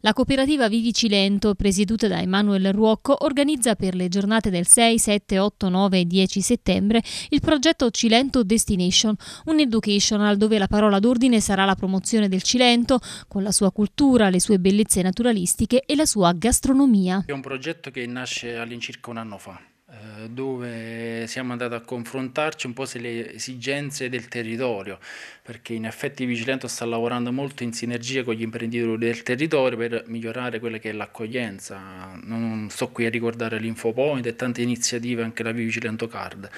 La cooperativa Vivi Cilento, presieduta da Emanuele Ruocco, organizza per le giornate del 6, 7, 8, 9 e 10 settembre il progetto Cilento Destination, un educational dove la parola d'ordine sarà la promozione del Cilento con la sua cultura, le sue bellezze naturalistiche e la sua gastronomia. È un progetto che nasce all'incirca un anno fa dove siamo andati a confrontarci un po' sulle esigenze del territorio, perché in effetti Vigilento sta lavorando molto in sinergia con gli imprenditori del territorio per migliorare quella che è l'accoglienza. Non sto qui a ricordare l'InfoPoint e tante iniziative, anche la Vigilento Card.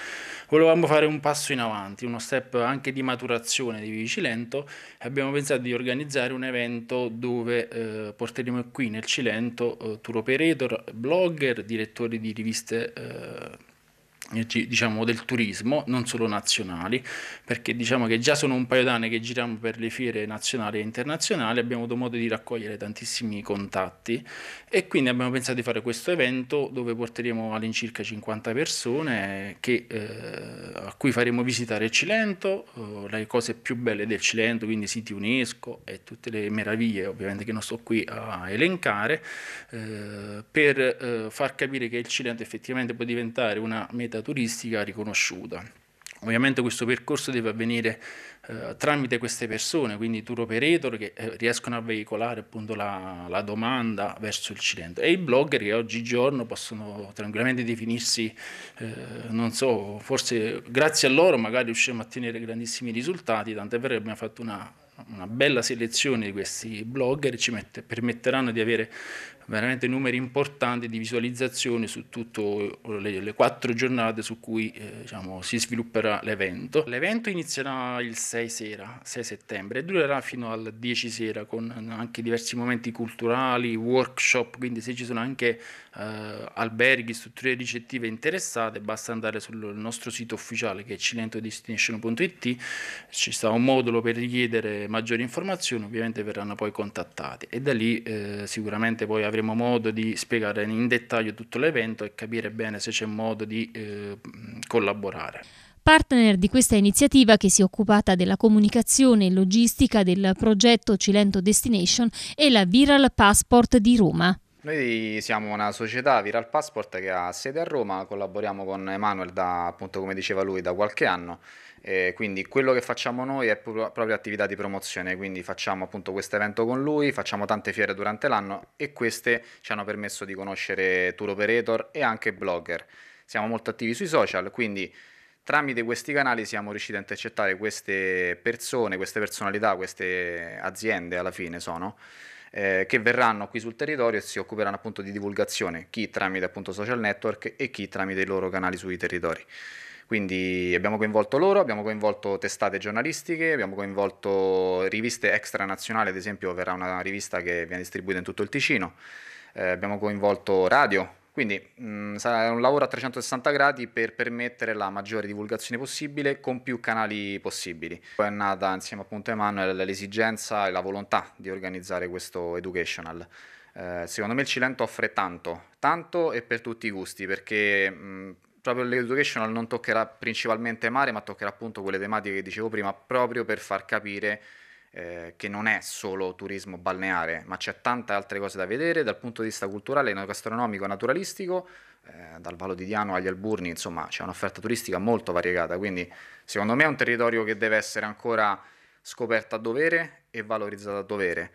Volevamo fare un passo in avanti, uno step anche di maturazione di Vigilento e abbiamo pensato di organizzare un evento dove eh, porteremo qui nel Cilento eh, tour operator, blogger, direttori di riviste eh, eh, diciamo, del turismo, non solo nazionali, perché diciamo che già sono un paio d'anni che giriamo per le fiere nazionali e internazionali, abbiamo avuto modo di raccogliere tantissimi contatti e quindi abbiamo pensato di fare questo evento dove porteremo all'incirca 50 persone che, eh, a cui faremo visitare il Cilento, eh, le cose più belle del Cilento, quindi siti UNESCO e tutte le meraviglie ovviamente che non sto qui a elencare, eh, per eh, far capire che il Cilento effettivamente può diventare una meta guida turistica riconosciuta. Ovviamente questo percorso deve avvenire eh, tramite queste persone, quindi tour operator che eh, riescono a veicolare appunto la, la, domanda verso il cliente e i blogger che oggigiorno possono tranquillamente definirsi, eh, non so, forse grazie a loro magari riusciamo a ottenere grandissimi risultati, tant'è vero che abbiamo fatto una una bella selezione di questi blogger ci mette, permetteranno di avere veramente numeri importanti di visualizzazione su tutte eh, le, le, quattro giornate su cui eh, diciamo, si svilupperà l'evento. L'evento inizierà il 6 sera, 6 settembre, e durerà fino al 10 sera con anche diversi momenti culturali, workshop, quindi se ci sono anche eh, alberghi, strutture ricettive interessate, basta andare sul nostro sito ufficiale che è cilentodestination.it, ci sta un modulo per richiedere maggiori informazioni, ovviamente verranno poi contattati e da lì eh, sicuramente poi avremo avremo modo di spiegare in dettaglio tutto l'evento e capire bene se c'è modo di eh, collaborare. Partner di questa iniziativa che si è occupata della comunicazione e logistica del progetto Cilento Destination è la Viral Passport di Roma. Noi siamo una società Viral Passport che ha sede a Roma, collaboriamo con Emanuel da, appunto come diceva lui, da qualche anno, e quindi quello che facciamo noi è proprio attività di promozione, quindi facciamo appunto questo evento con lui, facciamo tante fiere durante l'anno e queste ci hanno permesso di conoscere tour operator e anche blogger. Siamo molto attivi sui social, quindi tramite questi canali siamo riusciti a intercettare queste persone, queste personalità, queste aziende alla fine sono eh, che verranno qui sul territorio e si occuperanno appunto di divulgazione, chi tramite appunto social network e chi tramite i loro canali sui territori. Quindi abbiamo coinvolto loro, abbiamo coinvolto testate giornalistiche, abbiamo coinvolto riviste extranazionali, ad esempio verrà una rivista che viene distribuita in tutto il Ticino, eh, abbiamo coinvolto radio, quindi mh, mm, sarà un lavoro a 360 gradi per permettere la maggiore divulgazione possibile con più canali possibili. Poi è nata insieme appunto a Emanuel l'esigenza e la volontà di organizzare questo educational. Eh, secondo me il Cilento offre tanto, tanto e per tutti i gusti perché... Mh, mm, proprio l'educational non toccherà principalmente mare, ma toccherà appunto quelle tematiche che dicevo prima, proprio per far capire eh, che non è solo turismo balneare, ma c'è tante altre cose da vedere dal punto di vista culturale, gastronomico, naturalistico, eh, dal Vallo di Diano agli Alburni, insomma c'è un'offerta turistica molto variegata, quindi secondo me è un territorio che deve essere ancora scoperto a dovere e valorizzato a dovere.